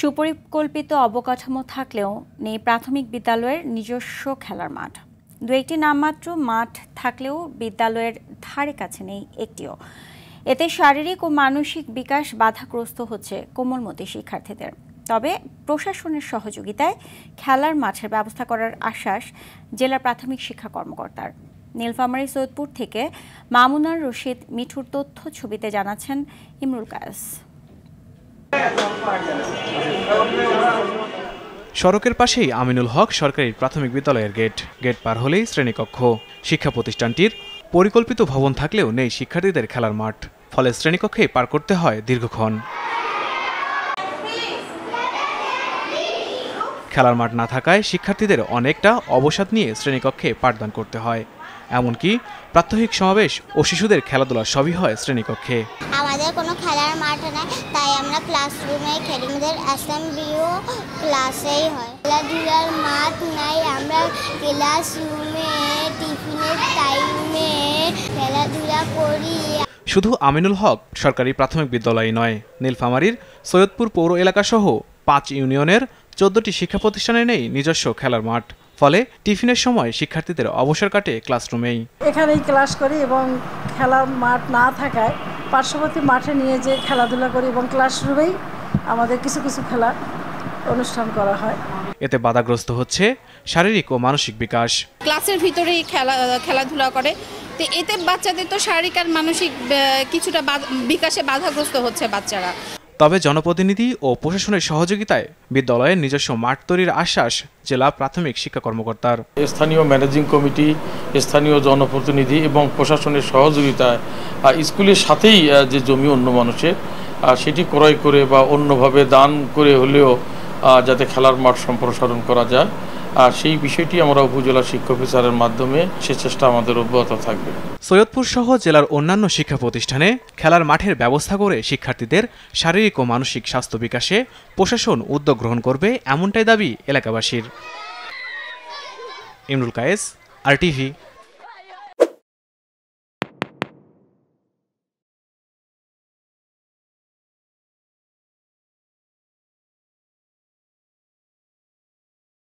সুপরিকল্পিত অবকাঠামো থাকলেও নেই প্রাথমিক বিদ্যালয়ের নিজস্ব খেলার মাঠ দু একটি নামমাত্র মাঠ থাকলেও বিদ্যালয়ের ধারে কাছে নেই একটিও এতে শারীরিক ও মানসিক বিকাশ বাধাগ্রস্ত হচ্ছে কোমলমতি শিক্ষার্থীদের তবে প্রশাসনের সহযোগিতায় খেলার মাঠের ব্যবস্থা করার আশ্বাস জেলা প্রাথমিক শিক্ষা কর্মকর্তার নীলফামারী সৈয়দপুর থেকে মামুনার রশিদ মিঠুর তথ্য ছবিতে জানাচ্ছেন ইমরুল কায়াস সড়কের পাশেই আমিনুল হক সরকারি প্রাথমিক বিদ্যালয়ের গেট গেট পার হলেই শ্রেণীকক্ষ শিক্ষা প্রতিষ্ঠানটির পরিকল্পিত ভবন থাকলেও নেই শিক্ষার্থীদের খেলার মাঠ ফলে শ্রেণীকক্ষেই পার করতে হয় দীর্ঘক্ষণ খেলার মাঠ না থাকায় শিক্ষার্থীদের অনেকটা অবসাদ নিয়ে শ্রেণীকক্ষে পাঠদান করতে হয় এমনকি প্রাত্যহিক সমাবেশ ও শিশুদের খেলাধুলা সবই হয় শ্রেণীকক্ষে আমাদের কোনো খেলার মাঠ নাই তাই আমরা ক্লাসরুমে খেলি আমাদের অ্যাসেম্বলিও ক্লাসেই হয় খেলাধুলার মাঠ নাই আমরা ক্লাসরুমে টিফিনের টাইমে খেলাধুলা করি শুধু আমিনুল হক সরকারি প্রাথমিক বিদ্যালয় নয় নীলফামারির সৈয়দপুর পৌর এলাকাসহ পাঁচ ইউনিয়নের চোদ্দটি শিক্ষা প্রতিষ্ঠানে নেই নিজস্ব খেলার মাঠ ফলে টিফিনের সময় শিক্ষার্থীদের অবসর কাটে ক্লাসরুমেই এখানেই ক্লাস করি এবং খেলার মাঠ না থাকায় পার্শ্ববর্তী মাঠে নিয়ে যে খেলাধুলা করি এবং ক্লাসরুমেই আমাদের কিছু কিছু খেলা অনুষ্ঠান করা হয় এতে বাধাগ্রস্ত হচ্ছে শারীরিক ও মানসিক বিকাশ ক্লাসের ভিতরেই খেলা খেলাধুলা করে তো এতে বাচ্চাদের তো শারীরিক আর মানসিক কিছুটা বিকাশে বাধাগ্রস্ত হচ্ছে বাচ্চারা তবে জনপ্রতিনিধি ও প্রশাসনের সহযোগিতায় বিদ্যালয়ের নিজস্ব মাঠ তৈরির আশ্বাস জেলা প্রাথমিক শিক্ষা কর্মকর্তার স্থানীয় ম্যানেজিং কমিটি স্থানীয় জনপ্রতিনিধি এবং প্রশাসনের সহযোগিতায় স্কুলের সাথেই যে জমি অন্য মানুষের সেটি ক্রয় করে বা অন্যভাবে দান করে হলেও যাতে খেলার মাঠ সম্প্রসারণ করা যায় আর সেই বিষয়টি আমরা উপজেলা শিক্ষা অফিসারের মাধ্যমে সে চেষ্টা আমাদের অব্যাহত থাকবে সৈয়দপুর সহ জেলার অন্যান্য শিক্ষা প্রতিষ্ঠানে খেলার মাঠের ব্যবস্থা করে শিক্ষার্থীদের শারীরিক ও মানসিক স্বাস্থ্য বিকাশে প্রশাসন উদ্যোগ গ্রহণ করবে এমনটাই দাবি এলাকাবাসীর ইমরুল কায়েস আর টিভি